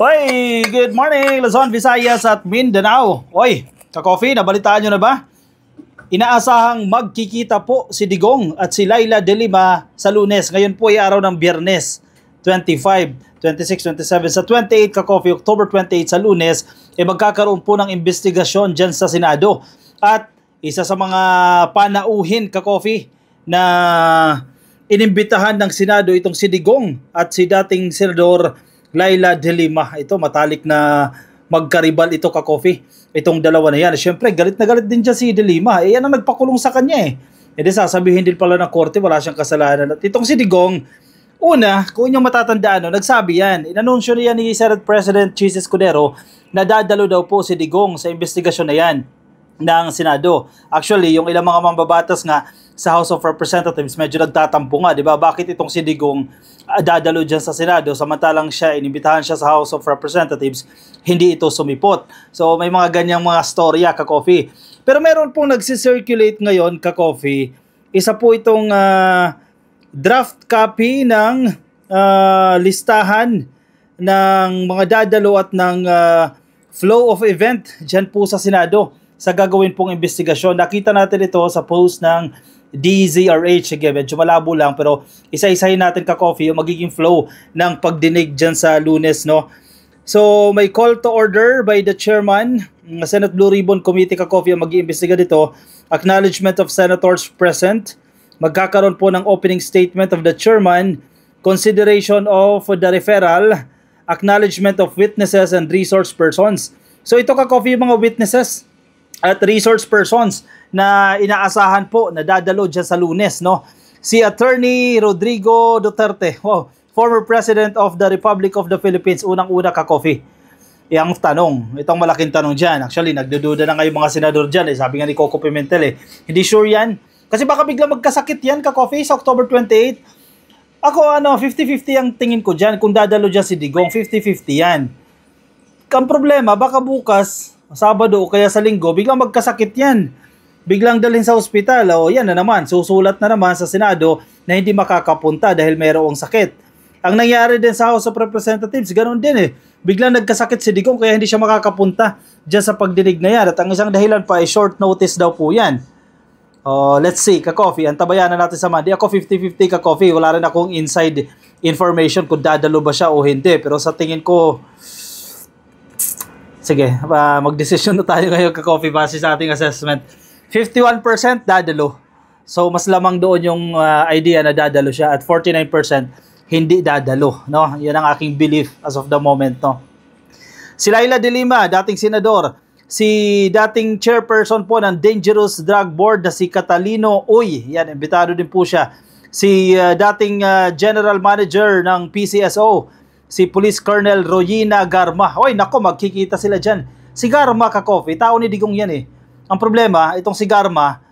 Hoy, good morning Luzon, Visayas at Mindanao. Hoy, ka-coffee, na nabalitaan niyo na ba? Inaasahang magkikita po si Digong at si Laila De Lima sa lunes. Ngayon po ay araw ng biyernes, 25, 26, 27. Sa 28 ka-coffee, October 28 sa lunes, ay eh magkakaroon po ng investigasyon diyan sa Senado. At isa sa mga panauhin ka-coffee na inimbitahan ng Senado itong si Digong at si dating Senador Laila De Lima. Ito matalik na magkaribal ito ka coffee. Itong dalawa na yan. Siyempre, galit na galit din siya si De Lima. Eh, yan ang nagpakulong sa kanya eh. E sasabihin din pala ng korte, wala siyang kasalanan. At itong si Digong, una, kung inyong matatandaan, no, nagsabi yan. Inanunsyo niya ni Senate President Jesus Cudero na dadalo daw po si Digong sa investigasyon na yan ng Senado. Actually, yung ilang mga mambabatas nga sa House of Representatives, medyo nagtatampo nga, di ba? Bakit itong si Digong ah, dadalo dyan sa Senado, samantalang siya, inibitahan siya sa House of Representatives, hindi ito sumipot. So, may mga ganyang mga storya, ka-coffee. Pero meron pong nagsisirculate ngayon, ka-coffee, isa po itong uh, draft copy ng uh, listahan ng mga dadalo at ng uh, flow of event dyan po sa Senado sa gagawin pong investigasyon. Nakita natin ito sa post ng DZRH. Sige, medyo malabo lang pero isa-isahin natin ka-coffee yung magiging flow ng pagdinig dyan sa lunes. No? So may call to order by the chairman ng mm, Senate Blue Ribbon Committee ka-coffee ang mag-iimbestiga dito. Acknowledgement of senators present. Magkakaroon po ng opening statement of the chairman. Consideration of the referral. Acknowledgement of witnesses and resource persons. So ito ka-coffee yung mga witnesses at resource persons na inaasahan po na dadalo dyan sa lunes. No? Si Attorney Rodrigo Duterte, wow, former President of the Republic of the Philippines, unang-una ka coffee. Yang tanong, itong malaking tanong dyan. Actually, nagdududa na ngayon mga senador dyan. Eh. Sabi nga ni Coco Pimentel, eh. hindi sure yan. Kasi baka bigla magkasakit yan ka coffee sa October 28. Ako ano, 50-50 ang tingin ko dyan. Kung dadalo dyan si Digong, 50-50 yan. Ang problema, baka bukas, Sabado o kaya sa linggo, biglang magkasakit yan. Biglang dalhin sa ospital, o yan na naman, susulat na naman sa Senado na hindi makakapunta dahil mayroong sakit. Ang nangyari din sa House of Representatives, ganoon din eh. Biglang nagkasakit si Digong kaya hindi siya makakapunta dyan sa pagdinig na yan. At ang isang dahilan pa ay short notice daw po yan. Uh, let's see, ka-coffee. na natin sa Monday. Ako 50-50 ka-coffee. Wala rin akong inside information kung dadalo ba siya o hindi. Pero sa tingin ko, Sige, uh, mag-decision na tayo ngayon ka coffee base sa ating assessment. 51% dadalo. So mas lamang doon yung uh, idea na dadalo siya at 49% hindi dadalo, no? 'Yan ang aking belief as of the moment, no. Si Laila De Lima, dating senador, si dating chairperson po ng Dangerous Drug Board na si Catalino Uy, yan, imbitado din po siya. Si uh, dating uh, general manager ng PCSO si Police Colonel Royina Garma. Hoy, nako, magkikita sila dyan. Si Garma, ka coffee, tao ni Digong yan eh. Ang problema, itong si Garma,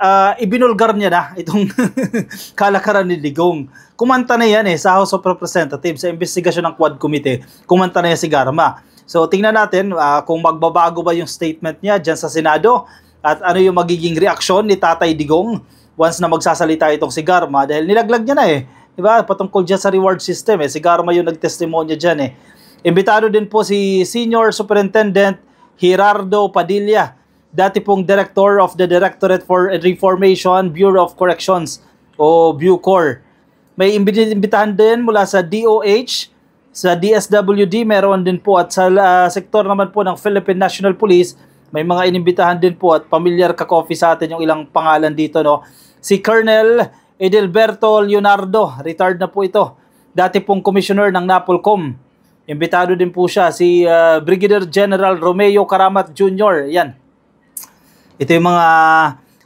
uh, ibinulgar niya na itong kalakaran ni Digong. Kumanta na yan eh sa House of Representatives sa investigasyon ng Quad Committee. Kumanta na yan si Garma. So tingnan natin uh, kung magbabago ba yung statement niya dyan sa Senado at ano yung magiging reaksyon ni Tatay Digong once na magsasalita itong si Garma dahil nilaglag niya na eh Di ba? Patungkol dyan sa reward system. Eh. Si Garma yung nagtestimonya dyan. Eh. Imbitado din po si Senior Superintendent Gerardo Padilla, dati pong Director of the Directorate for Reformation Bureau of Corrections o BUCOR. May imbitahan din mula sa DOH, sa DSWD meron din po at sa uh, sektor naman po ng Philippine National Police may mga inimbitahan din po at pamilyar ka coffee sa atin yung ilang pangalan dito no si Colonel Edilberto Leonardo, retired na po ito. Dati pong commissioner ng Napolcom. Imbitado din po siya si uh, Brigadier General Romeo Karamat Jr. Yan. Ito yung mga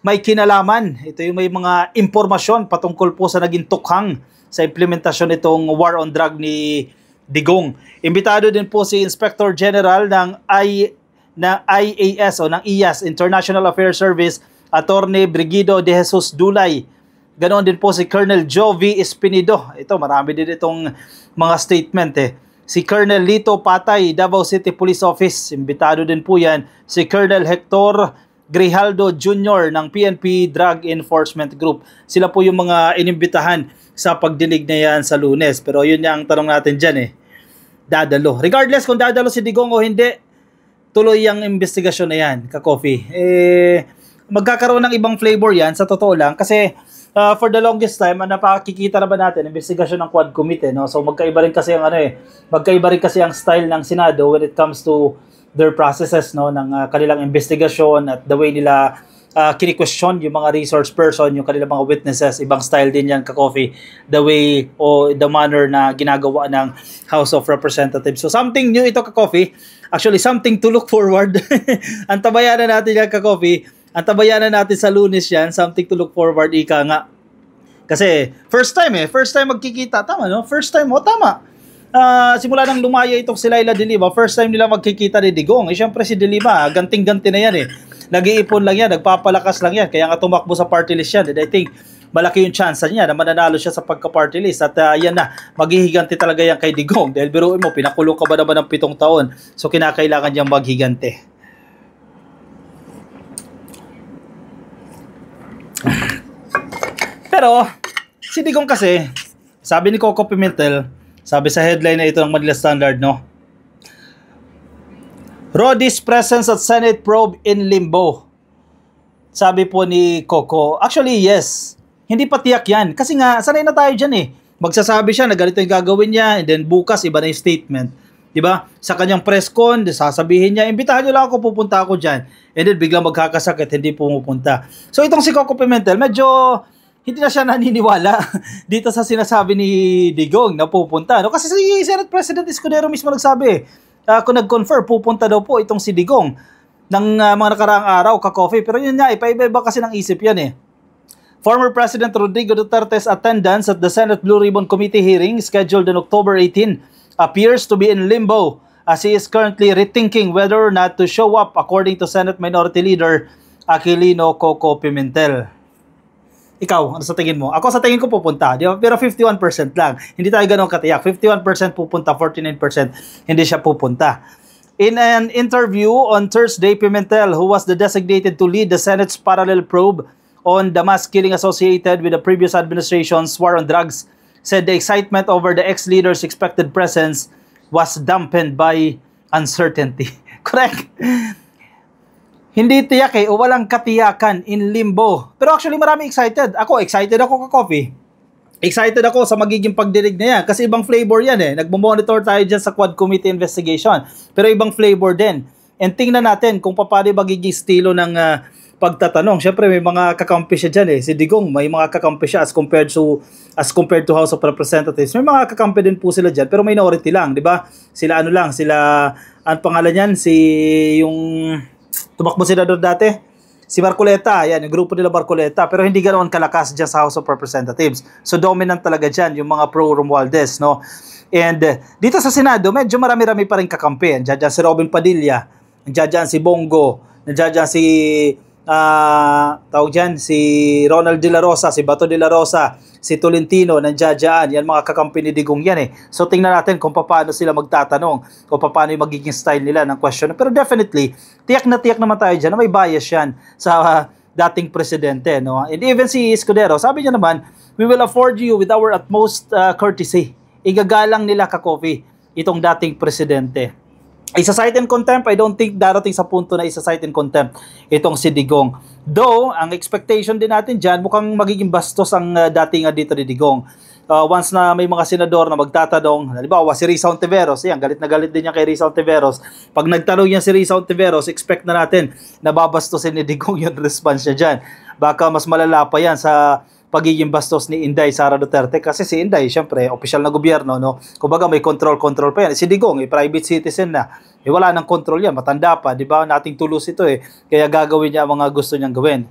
may kinalaman, ito yung may mga impormasyon patungkol po sa naging tukhang sa implementasyon nitong war on drug ni Digong. Imbitado din po si Inspector General ng I ng IAS o ng IAS International Affairs Service Attorney Brigido De Jesus Dulay Ganoon din po si Colonel Jovi Espinido. Ito, marami din itong mga statement eh. Si Colonel Lito Patay, Davao City Police Office. Imbitado din po yan. Si Colonel Hector Grijaldo Jr. ng PNP Drug Enforcement Group. Sila po yung mga inimbitahan sa pagdinig na yan sa lunes. Pero yun ang tanong natin dyan eh. Dadalo. Regardless kung dadalo si Digong o hindi, tuloy ang investigasyon na yan, ka-coffee. Eh, magkakaroon ng ibang flavor yan, sa totoo lang. Kasi uh, for the longest time, ang napakikita na ba natin, investigasyon ng Quad Committee, no? So magkaiba rin kasi ang ano eh, magkaiba rin kasi ang style ng Senado when it comes to their processes, no? Ng uh, kanilang investigasyon at the way nila uh, ah, kini-question yung mga resource person, yung kanilang mga witnesses, ibang style din yan ka-coffee, the way o the manner na ginagawa ng House of Representatives. So something new ito ka-coffee, actually something to look forward. Antabayanan natin yan ka-coffee at tabayanan natin sa lunes yan, something to look forward, ika nga. Kasi first time eh, first time magkikita, tama no? First time, oh tama. Uh, simula nang lumaya itong si Laila Diliba, first time nila magkikita ni Digong. Eh syempre si Diliba, ah, ganting-ganti na yan eh. Nag-iipon lang yan, nagpapalakas lang yan. Kaya nga tumakbo sa party list yan. And I think malaki yung chance niya na mananalo siya sa pagka-party list. At uh, yan na, maghihiganti talaga yan kay Digong. Dahil biruin mo, pinakulong ka ba naman ng pitong taon? So kinakailangan niyang maghigante. Pero, si kasi, sabi ni Coco Pimentel, sabi sa headline na ito ng Manila Standard, no? Roddy's presence at Senate probe in limbo. Sabi po ni Coco, actually yes, hindi pa tiyak yan. Kasi nga, sanay na tayo dyan eh. Magsasabi siya na ganito yung gagawin niya and then bukas iba na yung statement. Diba? Sa kanyang press con, sasabihin niya, imbitahan niyo lang ako, pupunta ako dyan. And then biglang magkakasakit, hindi pumupunta. So itong si Coco Pimentel, medyo hindi na siya naniniwala dito sa sinasabi ni Digong na pupunta. No? Kasi si Senate President Escudero mismo nagsabi, uh, kung nag-confer, pupunta daw po itong si Digong ng uh, mga nakaraang araw, ka-coffee. Pero yun nga, ipaiba-iba kasi ng isip yan eh. Former President Rodrigo Duterte's attendance at the Senate Blue Ribbon Committee hearing scheduled on October 18 appears to be in limbo as he is currently rethinking whether or not to show up according to Senate Minority Leader Aquilino Coco Pimentel. Ikaw, ano sa tingin mo? Ako sa tingin ko pupunta, di ba? Pero 51% lang. Hindi tayo ganoon katiyak. 51% pupunta, 49% hindi siya pupunta. In an interview on Thursday, Pimentel, who was the designated to lead the Senate's parallel probe on the mass killing associated with the previous administration's war on drugs, said the excitement over the ex-leader's expected presence was dampened by uncertainty. Correct? Hindi tiyak eh, o walang katiyakan in limbo. Pero actually marami excited. Ako, excited ako ka-coffee. Excited ako sa magiging pagdinig na yan kasi ibang flavor yan eh. Nagmamonitor tayo dyan sa Quad Committee Investigation. Pero ibang flavor din. And tingnan natin kung paano magiging estilo ng uh, pagtatanong. Siyempre may mga kakampi siya dyan eh. Si Digong may mga kakampi siya as compared to as compared to House of Representatives. May mga kakampi din po sila dyan pero minority lang, 'di ba? Sila ano lang, sila ang pangalan niyan si yung Tumakbo si Dador dati. Si Marcoleta, yan, yung grupo nila Marcoleta, pero hindi ganoon kalakas dyan sa House of Representatives. So dominant talaga dyan yung mga pro-Romualdez, no? And uh, dito sa Senado, medyo marami-rami pa rin kakampi. Andiyan si Robin Padilla, andiyan si Bongo, andiyan dyan si uh, tawag dyan, si Ronald De La Rosa, si Bato De La Rosa, si Tolentino, nandiyadyaan. Yan mga kakampi ni Digong yan eh. So tingnan natin kung paano sila magtatanong, kung paano yung magiging style nila ng question. Pero definitely, tiyak na tiyak naman tayo dyan na may bias yan sa uh, dating presidente. No? And even si Escudero, sabi niya naman, we will afford you with our utmost uh, courtesy. Igagalang nila ka-coffee itong dating presidente. Isa-cite in contempt, I don't think darating sa punto na isa-cite in contempt itong si Digong. Though, ang expectation din natin dyan, mukhang magiging bastos ang uh, dating ah, dito ni Digong. Uh, once na may mga senador na magtatanong, halimbawa si Risa Ontiveros, yan, galit na galit din niya kay Risa Ontiveros. Pag nagtanong yan si Risa Ontiveros, expect na natin na babastosin ni Digong yung response niya dyan. Baka mas malala pa yan sa pagiging bastos ni Inday Sara Duterte kasi si Inday syempre official na gobyerno no. Kumbaga may control control pa yan. Si Digong, eh, private citizen na. Eh, wala nang control yan, matanda pa, 'di ba? Nating tulos ito eh. Kaya gagawin niya ang mga gusto niyang gawin.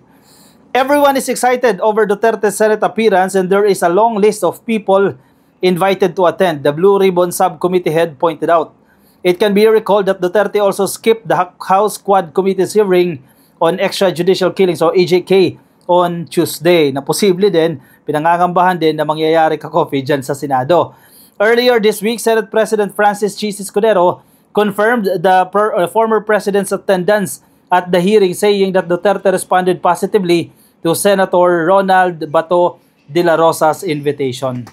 Everyone is excited over Duterte's Senate appearance and there is a long list of people invited to attend. The Blue Ribbon Subcommittee head pointed out It can be recalled that Duterte also skipped the House Quad Committee's hearing on extrajudicial killings or EJK on Tuesday na posible din, pinangangambahan din na mangyayari ka-coffee dyan sa Senado. Earlier this week, Senate President Francis G. Escudero confirmed the per, uh, former president's attendance at the hearing saying that Duterte responded positively to Senator Ronald Bato de la Rosa's invitation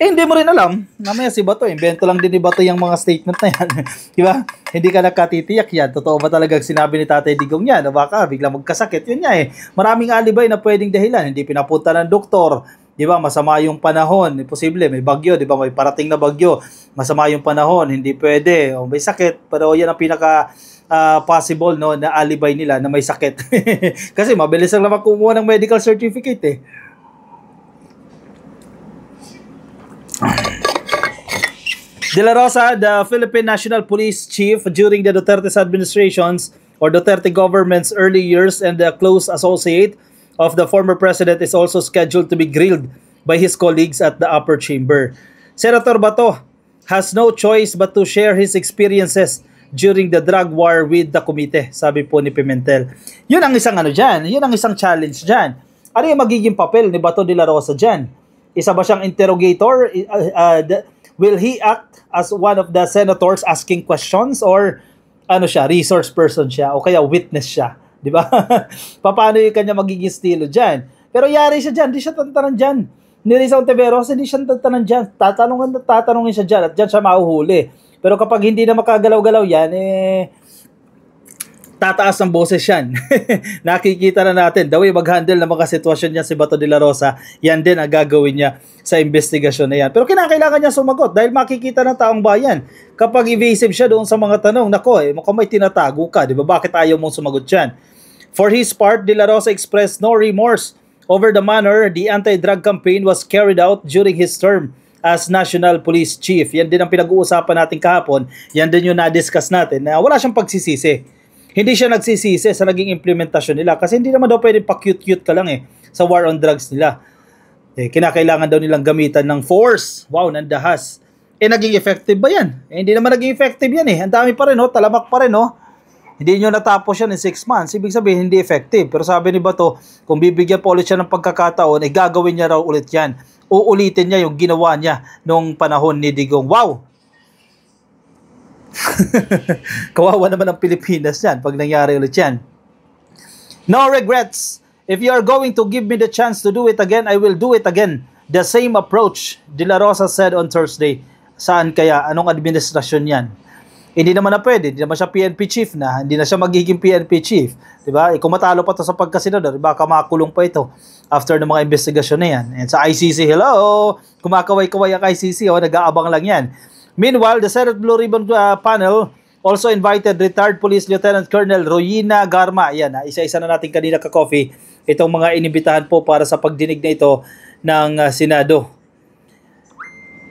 eh, hindi mo rin alam. Namaya si Bato, invento lang din ni Bato yung mga statement na yan. di ba? Hindi ka nagkatitiyak yan. Totoo ba talagang sinabi ni Tatay Digong yan? O baka bigla magkasakit. Yun niya eh. Maraming alibay na pwedeng dahilan. Hindi pinapunta ng doktor. Di ba? Masama yung panahon. Posible, may bagyo. Di ba? May parating na bagyo. Masama yung panahon. Hindi pwede. O may sakit. Pero yan ang pinaka uh, possible no na alibay nila na may sakit. Kasi mabilis lang naman kumuha ng medical certificate eh. De La Rosa, the Philippine National Police Chief during the Duterte's administrations or Duterte government's early years and the close associate of the former president is also scheduled to be grilled by his colleagues at the upper chamber. Senator Bato has no choice but to share his experiences during the drug war with the committee, sabi po ni Pimentel. Yun ang isang ano dyan, yun ang isang challenge dyan. Ano yung magiging papel ni Bato de la Rosa dyan? Isa ba siyang interrogator? Uh, uh, will he act as one of the senators asking questions or ano siya, resource person siya o kaya witness siya, di ba? Paano yung kanya magiging estilo diyan? Pero yari siya diyan, di siya tantanan diyan. Ni Risa Ontiveros, hindi siya tantanan diyan. Tatanungan tatanungin siya diyan at diyan siya mauhuli. Pero kapag hindi na makagalaw-galaw yan, eh, tataas ang boses yan. Nakikita na natin, the way mag-handle ng mga sitwasyon niya si Bato de la Rosa, yan din ang gagawin niya sa investigasyon na yan. Pero kinakailangan niya sumagot dahil makikita ng taong bayan. Kapag evasive siya doon sa mga tanong, nako, eh, mukhang may tinatago ka, di ba? Bakit ayaw mong sumagot yan? For his part, De La Rosa expressed no remorse over the manner the anti-drug campaign was carried out during his term as National Police Chief. Yan din ang pinag-uusapan natin kahapon. Yan din yung na-discuss natin na wala siyang pagsisisi hindi siya nagsisisi sa naging implementasyon nila kasi hindi naman daw pwedeng pa-cute-cute ka lang eh sa war on drugs nila. Eh, kinakailangan daw nilang gamitan ng force. Wow, nandahas. Eh, naging effective ba yan? Eh, hindi naman naging effective yan eh. Ang dami pa rin, oh, talamak pa rin. Oh. Hindi nyo natapos yan in 6 months. Ibig sabihin, hindi effective. Pero sabi ni Bato, kung bibigyan pa ulit siya ng pagkakataon, eh, gagawin niya raw ulit yan. Uulitin niya yung ginawa niya nung panahon ni Digong. Wow! Kawawa naman ang Pilipinas yan pag nangyari ulit yan. No regrets. If you are going to give me the chance to do it again, I will do it again. The same approach, De La Rosa said on Thursday. Saan kaya? Anong administrasyon yan? Hindi naman na pwede. Hindi naman siya PNP chief na. Hindi na siya magiging PNP chief. Diba? E, eh, kung matalo pa to sa pagkasinodor, baka makakulong pa ito after ng mga investigasyon na yan. And sa ICC, hello! Kumakaway-kaway ang ICC. O, oh, nag-aabang lang yan. Meanwhile, the Senate Blue Ribbon uh, panel also invited retired Police Lieutenant Colonel Royina Garma. Yan, ah, isa-isa na natin kanina ka-coffee itong mga inibitahan po para sa pagdinig na ito ng uh, Senado.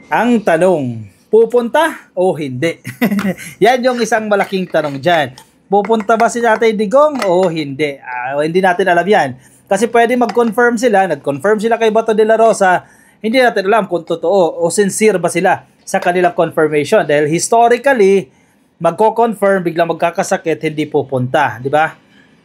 Ang tanong, pupunta o hindi? Yan yung isang malaking tanong dyan. Pupunta ba si Tatay Digong o hindi? Uh, hindi natin alam yan. Kasi pwede mag-confirm sila, nag-confirm sila kay Bato de la Rosa, hindi natin alam kung totoo o sincere ba sila sa kanilang confirmation. Dahil historically, magko-confirm, biglang magkakasakit, hindi pupunta. Di ba?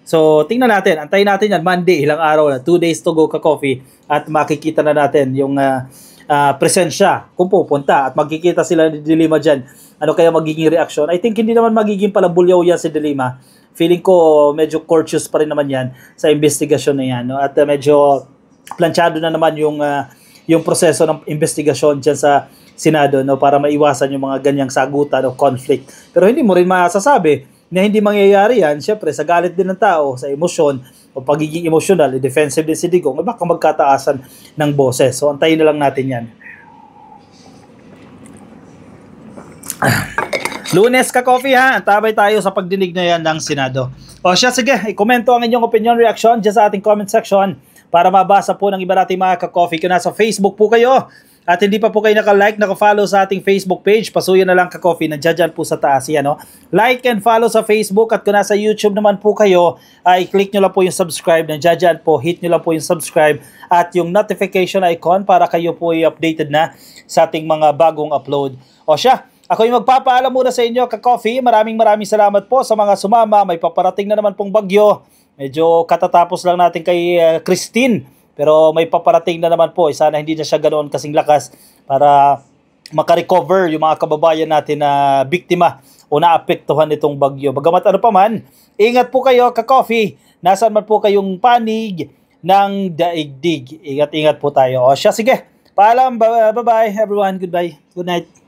So, tingnan natin. Antayin natin yan. Monday, ilang araw na. Two days to go ka coffee. At makikita na natin yung uh, uh, presensya kung pupunta. At magkikita sila ni Dilima dyan. Ano kaya magiging reaction? I think hindi naman magiging palabulyaw yan si Dilima. Feeling ko medyo courteous pa rin naman yan sa investigasyon na yan. No? At uh, medyo planchado na naman yung uh, yung proseso ng investigasyon dyan sa Senado no, para maiwasan yung mga ganyang sagutan o conflict. Pero hindi mo rin masasabi na hindi mangyayari yan, syempre sa galit din ng tao, sa emosyon, o pagiging emosyonal, defensive din si Digong, eh baka magkataasan ng boses. So antayin na lang natin yan. Lunes ka coffee ha, tabay tayo sa pagdinig na yan ng Senado. O siya, sige, i-komento ang inyong opinion reaction dyan sa ating comment section para mabasa po ng iba natin mga ka-coffee. Kung nasa Facebook po kayo, at hindi pa po kayo naka-like, naka-follow sa ating Facebook page, pasuyo na lang ka coffee, nandiyan dyan po sa taas yan. No? Like and follow sa Facebook at kung nasa YouTube naman po kayo, ay click nyo lang po yung subscribe, nandiyan dyan po, hit nyo lang po yung subscribe at yung notification icon para kayo po i-updated na sa ating mga bagong upload. O siya, ako yung magpapaalam muna sa inyo, ka-coffee. Maraming maraming salamat po sa mga sumama. May paparating na naman pong bagyo. Medyo katatapos lang natin kay uh, Christine pero may paparating na naman po. Eh. sana hindi na siya ganoon kasing lakas para makarecover yung mga kababayan natin na biktima o naapektuhan nitong bagyo. Bagamat ano pa man, ingat po kayo ka-coffee. Nasaan man po kayong panig ng daigdig. Ingat-ingat po tayo. O siya, sige. Paalam. Bye-bye everyone. Goodbye. Good night.